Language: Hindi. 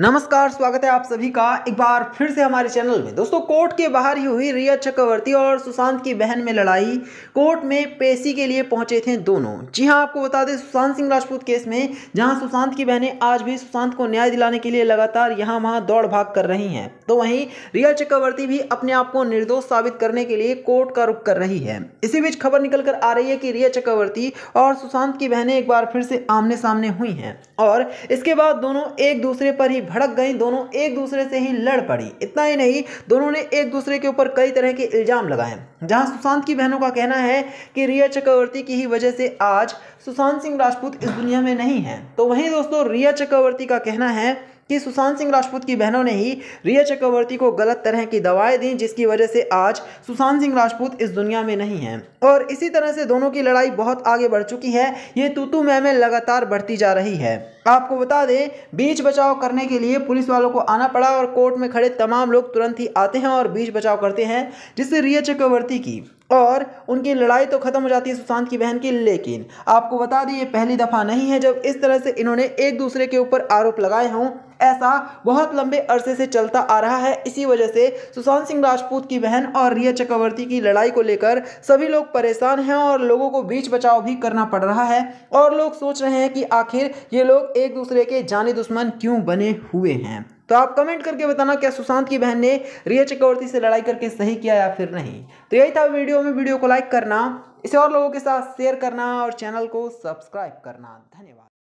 नमस्कार स्वागत है आप सभी का एक बार फिर से हमारे चैनल में दोस्तों कोर्ट के बाहर ही हुई रिया चक्रवर्ती और सुशांत की बहन में लड़ाई कोर्ट में पेशी के लिए पहुंचे थे दोनों जी हां आपको बता दें सुशांत सिंह राजपूत केस में जहां सुशांत की बहनें आज भी सुशांत को न्याय दिलाने के लिए लगातार यहां वहां दौड़ भाग कर रही हैं तो वहीं रिया चक्रवर्ती भी अपने आप को निर्दोष साबित करने के लिए कोर्ट का रुख कर रही है इसी बीच खबर निकल कर आ रही है कि रिया चक्रवर्ती और सुशांत की बहनें एक बार फिर से आमने सामने हुई हैं और इसके बाद दोनों एक दूसरे पर ही भड़क गई दोनों एक दूसरे से ही लड़ पड़ी इतना ही नहीं दोनों ने एक दूसरे के ऊपर कई तरह के इल्ज़ाम लगाए जहां सुशांत की बहनों का कहना है कि रिया चक्रवर्ती की ही वजह से आज सुशांत सिंह राजपूत इस दुनिया में नहीं है तो वहीं दोस्तों रिया चक्रवर्ती का कहना है कि सुशांत सिंह राजपूत की बहनों ने ही रिया चक्रवर्ती को गलत तरह की दवाएं दी जिसकी वजह से आज सुशांत सिंह राजपूत इस दुनिया में नहीं है और इसी तरह से दोनों की लड़ाई बहुत आगे बढ़ चुकी है ये तूतू मैं में लगातार बढ़ती जा रही है आपको बता दें बीच बचाव करने के लिए पुलिस वालों को आना पड़ा और कोर्ट में खड़े तमाम लोग तुरंत ही आते हैं और बीच बचाव करते हैं जिससे रिया चक्रवर्ती की और उनकी लड़ाई तो ख़त्म हो जाती है सुशांत की बहन की लेकिन आपको बता दें ये पहली दफ़ा नहीं है जब इस तरह से इन्होंने एक दूसरे के ऊपर आरोप लगाए हों ऐसा बहुत लंबे अरसे से चलता आ रहा है इसी वजह से सुशांत सिंह राजपूत की बहन और रिया चक्रवर्ती की लड़ाई को लेकर सभी लोग परेशान हैं और लोगों को बीच बचाव भी करना पड़ रहा है और लोग सोच रहे हैं कि आखिर ये लोग एक दूसरे के जाने दुश्मन क्यों बने हुए हैं तो आप कमेंट करके बताना क्या सुशांत की बहन ने रिया चक्रवर्ती से लड़ाई करके सही किया या फिर नहीं तो यही था वीडियो में वीडियो को लाइक करना इसे और लोगों के साथ शेयर करना और चैनल को सब्सक्राइब करना धन्यवाद